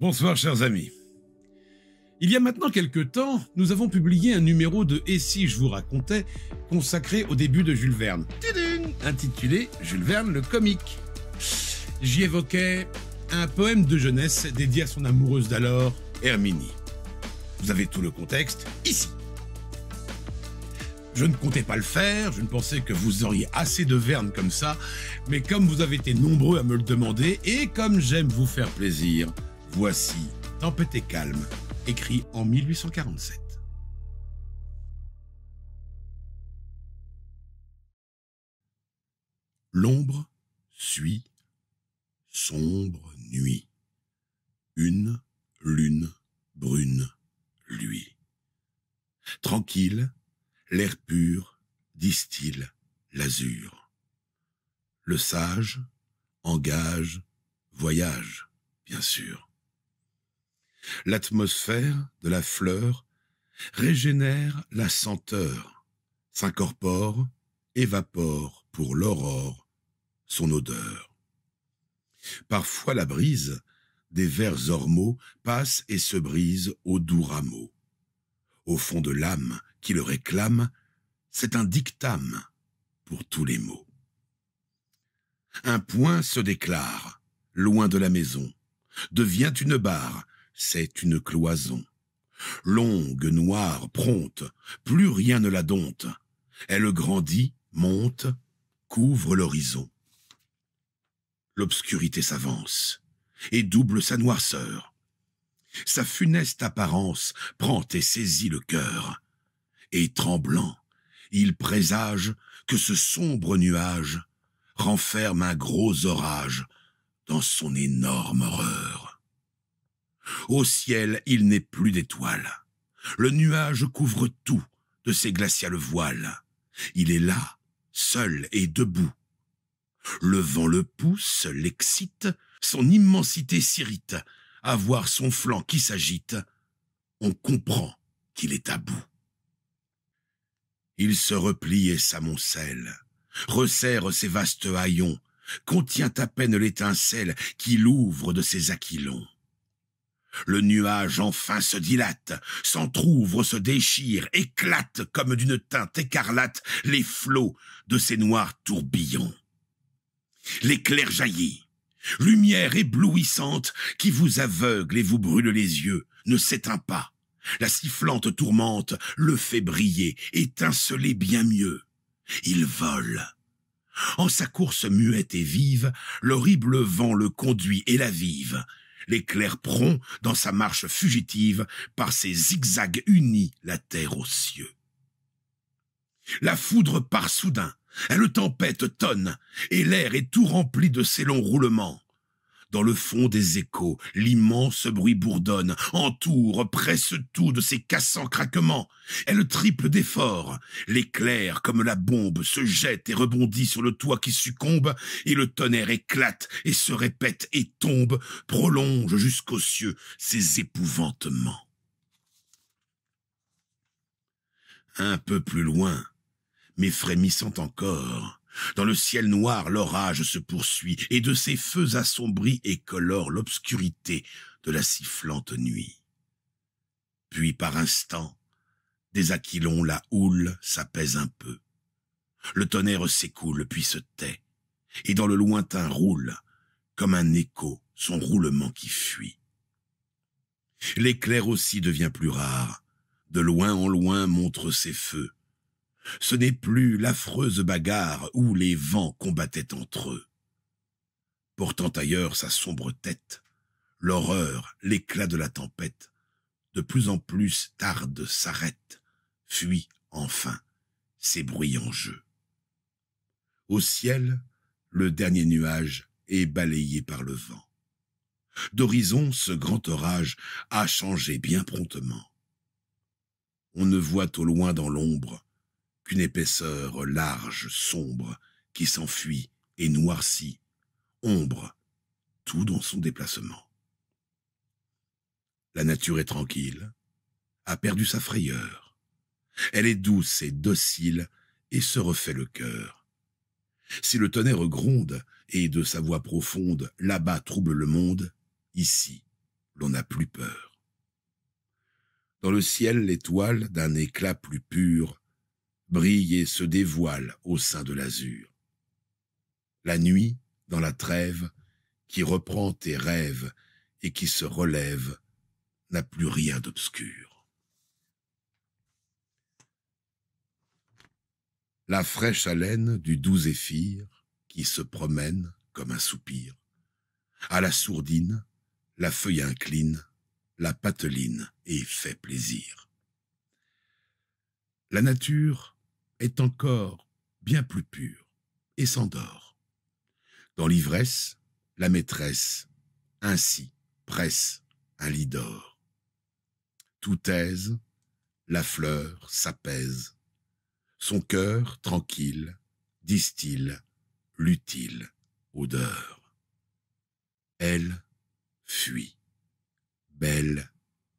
Bonsoir chers amis. Il y a maintenant quelque temps, nous avons publié un numéro de Et si je vous racontais consacré au début de Jules Verne, intitulé Jules Verne le comique. J'y évoquais un poème de jeunesse dédié à son amoureuse d'alors, Herminie. Vous avez tout le contexte ici. Je ne comptais pas le faire, je ne pensais que vous auriez assez de Verne comme ça, mais comme vous avez été nombreux à me le demander et comme j'aime vous faire plaisir, Voici Tempête et calme, écrit en 1847. L'ombre suit sombre nuit. Une lune brune lui. Tranquille, l'air pur distille l'azur. Le sage engage, voyage, bien sûr. L'atmosphère de la fleur régénère la senteur, s'incorpore, évapore pour l'aurore son odeur. Parfois la brise des vers ormeaux passe et se brise au doux rameau. Au fond de l'âme qui le réclame, c'est un dictame pour tous les maux. Un point se déclare, loin de la maison, devient une barre, c'est une cloison. Longue, noire, prompte, plus rien ne la dompte. Elle grandit, monte, couvre l'horizon. L'obscurité s'avance et double sa noirceur. Sa funeste apparence prend et saisit le cœur. Et tremblant, il présage que ce sombre nuage renferme un gros orage dans son énorme horreur. Au ciel, il n'est plus d'étoiles. Le nuage couvre tout de ses glaciales voiles. Il est là, seul et debout. Le vent le pousse, l'excite, son immensité s'irrite, à voir son flanc qui s'agite. On comprend qu'il est à bout. Il se replie et s'amoncelle, resserre ses vastes haillons, contient à peine l'étincelle qui l'ouvre de ses aquilons. Le nuage enfin se dilate, s'entr'ouvre, se déchire, éclate comme d'une teinte écarlate les flots de ses noirs tourbillons. L'éclair jaillit, lumière éblouissante qui vous aveugle et vous brûle les yeux, ne s'éteint pas. La sifflante tourmente le fait briller, étinceler bien mieux. Il vole. En sa course muette et vive, l'horrible vent le conduit et la vive l'éclair prompt dans sa marche fugitive, par ses zigzags unis la terre aux cieux. La foudre part soudain, elle tempête tonne, et l'air est tout rempli de ses longs roulements. Dans le fond des échos, l'immense bruit bourdonne, entoure, presse tout de ses cassants craquements. Elle triple d'efforts. L'éclair, comme la bombe, se jette et rebondit sur le toit qui succombe, et le tonnerre éclate et se répète et tombe, prolonge jusqu'aux cieux ses épouvantements. Un peu plus loin, mais frémissant encore, dans le ciel noir, l'orage se poursuit, et de ses feux assombris et colore l'obscurité de la sifflante nuit. Puis par instants, des aquilons, la houle s'apaise un peu. Le tonnerre s'écoule puis se tait, et dans le lointain roule, comme un écho, son roulement qui fuit. L'éclair aussi devient plus rare, de loin en loin montre ses feux, ce n'est plus l'affreuse bagarre où les vents combattaient entre eux. Portant ailleurs sa sombre tête, l'horreur, l'éclat de la tempête, de plus en plus tarde s'arrête, fuit enfin ces bruyants jeux. Au ciel, le dernier nuage est balayé par le vent. D'horizon, ce grand orage a changé bien promptement. On ne voit au loin dans l'ombre qu'une épaisseur large, sombre, qui s'enfuit et noircit, ombre, tout dans son déplacement. La nature est tranquille, a perdu sa frayeur. Elle est douce et docile et se refait le cœur. Si le tonnerre gronde et de sa voix profonde là-bas trouble le monde, ici l'on n'a plus peur. Dans le ciel, l'étoile, d'un éclat plus pur, brille et se dévoile au sein de l'azur. La nuit, dans la trêve, qui reprend tes rêves et qui se relève, n'a plus rien d'obscur. La fraîche haleine du doux zéphyr qui se promène comme un soupir. À la sourdine, la feuille incline, la pateline et fait plaisir. La nature est encore bien plus pur et s'endort. Dans l'ivresse, la maîtresse ainsi presse un lit d'or. Tout aise, la fleur s'apaise. Son cœur tranquille distille l'utile odeur. Elle fuit. Belle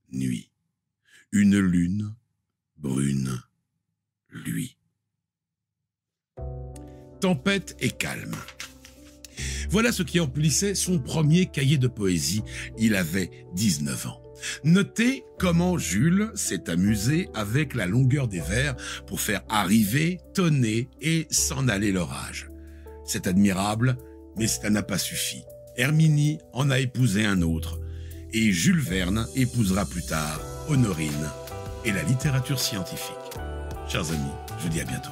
nuit. Une lune brune, lui tempête et calme. Voilà ce qui emplissait son premier cahier de poésie. Il avait 19 ans. Notez comment Jules s'est amusé avec la longueur des vers pour faire arriver, tonner et s'en aller l'orage. C'est admirable, mais ça n'a pas suffi. Herminie en a épousé un autre, et Jules Verne épousera plus tard Honorine et la littérature scientifique. Chers amis, je vous dis à bientôt.